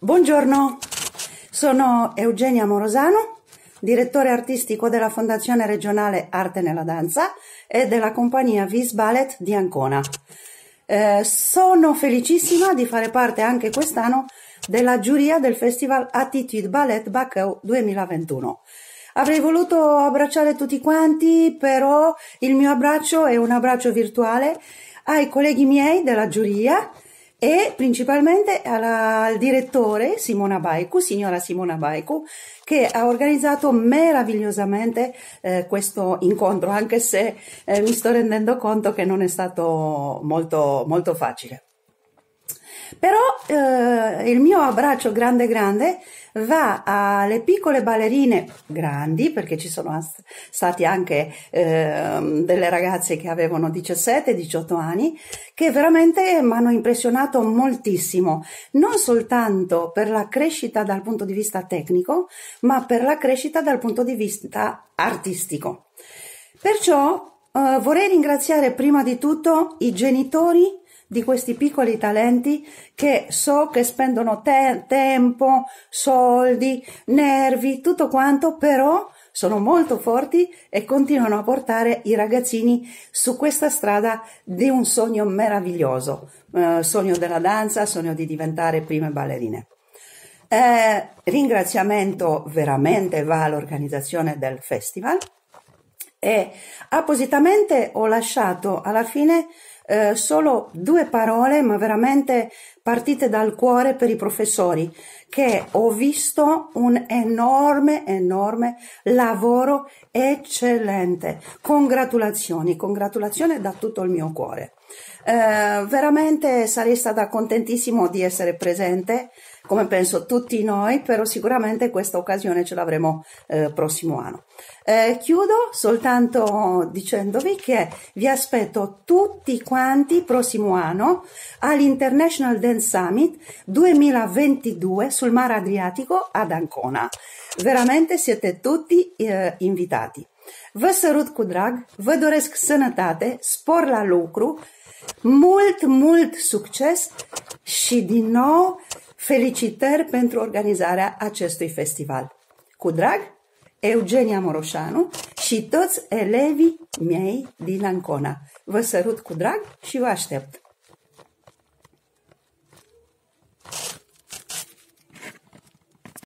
Buongiorno, sono Eugenia Morosano, direttore artistico della Fondazione regionale Arte nella Danza e della compagnia Vis Ballet di Ancona. Eh, sono felicissima di fare parte anche quest'anno della giuria del Festival Attitude Ballet Bacau 2021. Avrei voluto abbracciare tutti quanti, però il mio abbraccio è un abbraccio virtuale ai colleghi miei della giuria, e principalmente alla, al direttore Simona Baiku, signora Simona Baiku, che ha organizzato meravigliosamente eh, questo incontro, anche se eh, mi sto rendendo conto che non è stato molto, molto facile. Però eh, il mio abbraccio grande grande va alle piccole ballerine grandi, perché ci sono stati anche eh, delle ragazze che avevano 17-18 anni, che veramente mi hanno impressionato moltissimo, non soltanto per la crescita dal punto di vista tecnico, ma per la crescita dal punto di vista artistico. Perciò eh, vorrei ringraziare prima di tutto i genitori di questi piccoli talenti che so che spendono te- tempo, soldi, nervi, tutto quanto, però sono molto forti e continuano a portare i ragazzini su questa strada di un sogno meraviglioso, eh, sogno della danza, sogno di diventare prime ballerine. Eh, ringraziamento veramente va all'organizzazione del festival e appositamente ho lasciato alla fine eh, solo due parole, ma veramente partite dal cuore per i professori, che ho visto un enorme, enorme lavoro eccellente. Congratulazioni, congratulazioni da tutto il mio cuore. Eh, veramente sarei stata contentissimo di essere presente, come penso tutti noi, però sicuramente questa occasione ce l'avremo eh, prossimo anno. Eh, chiudo soltanto dicendovi che vi aspetto tutti quanti prossimo anno all'International Dance Women Summit 2022 sul Mar Adriatico ad Ancona. Veramente siete tutti eh, invitati. Vă sărut cu drag, vă doresc sănătate, spor la lucru, mult, mult succes și din nou felicitări pentru organizarea acestui festival. Cu drag, Eugenia Moroșanu și toți elevii mei din Ancona. Vă sărut cu drag și vă aștept!